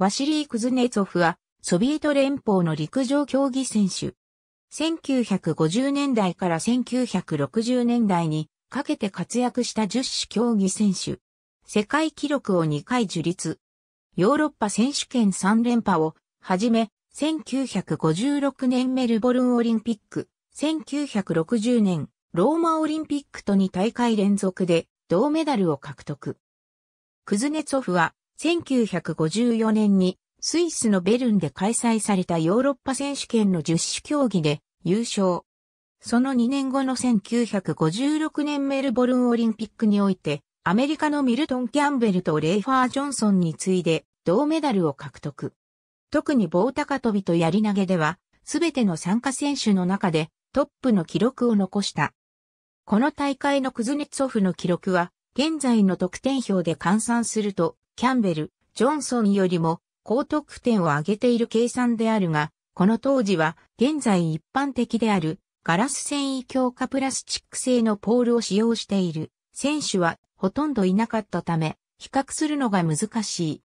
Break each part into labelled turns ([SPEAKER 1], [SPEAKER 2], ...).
[SPEAKER 1] ワシリー・クズネツォフは、ソビエト連邦の陸上競技選手。1950年代から1960年代にかけて活躍した十種競技選手。世界記録を2回樹立。ヨーロッパ選手権3連覇をはじめ、1956年メルボルンオリンピック、1960年ローマオリンピックと2大会連続で銅メダルを獲得。クズネツォフは1954年にスイスのベルンで開催されたヨーロッパ選手権の十種競技で優勝。その2年後の1956年メルボルンオリンピックにおいて、アメリカのミルトン・キャンベルとレイファー・ジョンソンに次いで銅メダルを獲得。特に棒高跳びと槍投げでは、すべての参加選手の中でトップの記録を残した。この大会のクズネツォフの記録は、現在の得点表で換算すると、キャンベル、ジョンソンよりも高得点を上げている計算であるが、この当時は現在一般的であるガラス繊維強化プラスチック製のポールを使用している選手はほとんどいなかったため、比較するのが難しい。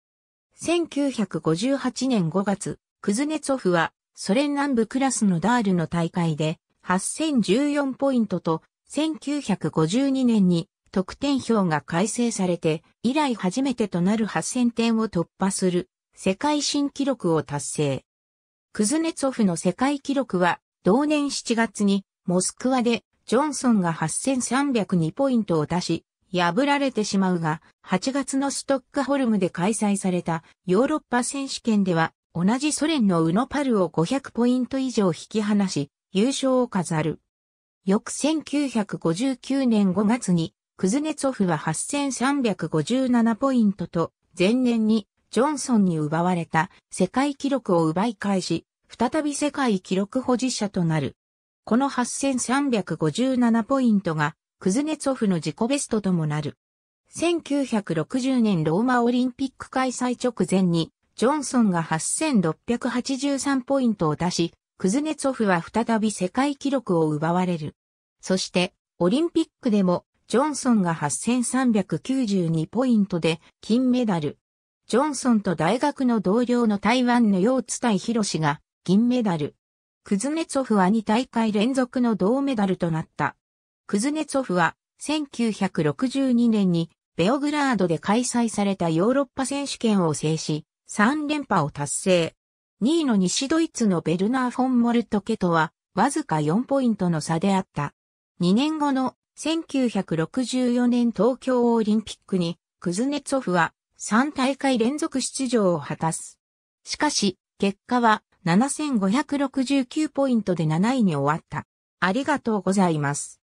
[SPEAKER 1] 1958年5月、クズネツォフはソ連南部クラスのダールの大会で8014ポイントと1952年に得点表が改正されて、以来初めてとなる8000点を突破する世界新記録を達成。クズネツオフの世界記録は、同年7月にモスクワでジョンソンが8302ポイントを出し、破られてしまうが、8月のストックホルムで開催されたヨーロッパ選手権では、同じソ連のウノパルを500ポイント以上引き離し、優勝を飾る。翌1959年5月にクズネツォフは8357ポイントと、前年にジョンソンに奪われた世界記録を奪い返し、再び世界記録保持者となる。この8357ポイントが、クズネツォフの自己ベストともなる。1960年ローマオリンピック開催直前に、ジョンソンが8683ポイントを出し、クズネツォフは再び世界記録を奪われる。そして、オリンピックでもジョンソンが8392ポイントで金メダル。ジョンソンと大学の同僚の台湾のイ津対シが銀メダル。クズネツォフは2大会連続の銅メダルとなった。クズネツォフは1962年にベオグラードで開催されたヨーロッパ選手権を制し、3連覇を達成。2位の西ドイツのベルナー・フォン・モルトケとは、わずか4ポイントの差であった。2年後の1964年東京オリンピックにクズネツォフは3大会連続出場を果たす。しかし、結果は7569ポイントで7位に終わった。ありがとうございます。